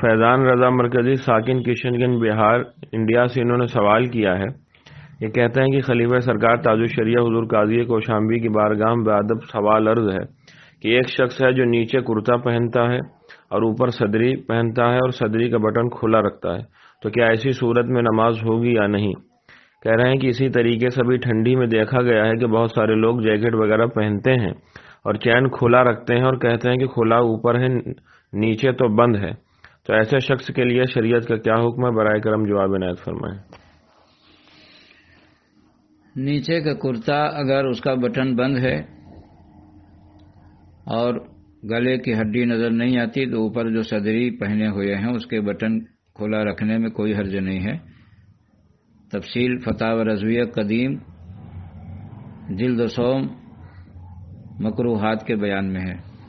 फैज़ान रज़ा मरकज़ी साकििन किशनगंज बिहार इंडिया से इन्होंने सवाल किया है ये कहते हैं कि खलीफ सरकार ताजुशरिया हजूर काजी कोशाम्बी की बारगाह बेदब सवाल अर्ज है कि एक शख्स है जो नीचे कुर्ता पहनता है और ऊपर सदरी पहनता है और सदरी का बटन खुला रखता है तो क्या ऐसी सूरत में नमाज होगी या नहीं कह रहे हैं कि इसी तरीके से अभी ठंडी में देखा गया है कि बहुत सारे लोग जैकेट वगैरह पहनते हैं और चैन खुला रखते हैं और कहते हैं कि खुला ऊपर है नीचे तो बंद है तो ऐसे शख्स के लिए शरीयत का क्या हुक्म है बर करम जवाब इनायत फरमाए नीचे का कुर्ता अगर उसका बटन बंद है और गले की हड्डी नज़र नहीं आती तो ऊपर जो सदरी पहने हुए हैं उसके बटन खुला रखने में कोई हर्ज नहीं है तफसील फताह व रजविया कदीम जिल्द सोम मकरूहात के बयान में है